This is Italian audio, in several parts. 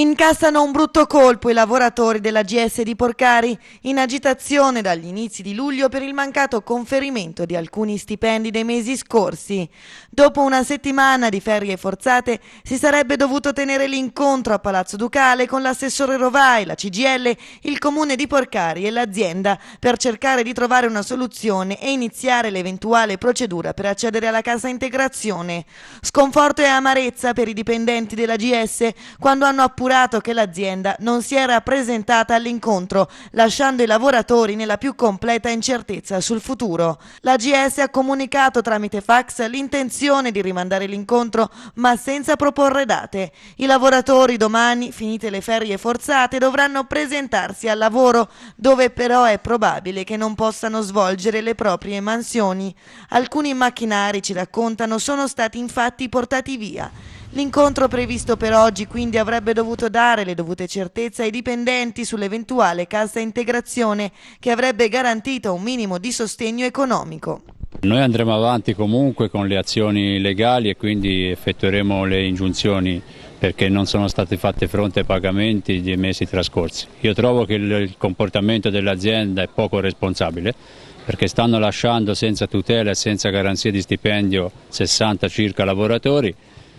Incassano un brutto colpo i lavoratori della GS di Porcari, in agitazione dagli inizi di luglio per il mancato conferimento di alcuni stipendi dei mesi scorsi. Dopo una settimana di ferie forzate si sarebbe dovuto tenere l'incontro a Palazzo Ducale con l'assessore Rovai, la CGL, il comune di Porcari e l'azienda per cercare di trovare una soluzione e iniziare l'eventuale procedura per accedere alla cassa integrazione. Sconforto e amarezza per i dipendenti della GS quando hanno appurato assicurato che l'azienda non si era presentata all'incontro, lasciando i lavoratori nella più completa incertezza sul futuro. La GS ha comunicato tramite fax l'intenzione di rimandare l'incontro, ma senza proporre date. I lavoratori domani, finite le ferie forzate, dovranno presentarsi al lavoro, dove però è probabile che non possano svolgere le proprie mansioni. Alcuni macchinari, ci raccontano, sono stati infatti portati via. L'incontro previsto per oggi quindi avrebbe dovuto dare le dovute certezze ai dipendenti sull'eventuale cassa integrazione che avrebbe garantito un minimo di sostegno economico. Noi andremo avanti comunque con le azioni legali e quindi effettueremo le ingiunzioni perché non sono state fatte fronte ai pagamenti dei mesi trascorsi. Io trovo che il comportamento dell'azienda è poco responsabile perché stanno lasciando senza tutela e senza garanzia di stipendio 60 circa lavoratori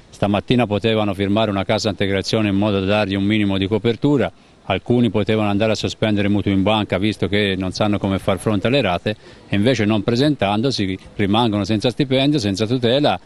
Stamattina potevano firmare una casa integrazione in modo da dargli un minimo di copertura, alcuni potevano andare a sospendere il mutuo in banca visto che non sanno come far fronte alle rate e invece non presentandosi rimangono senza stipendio, senza tutela.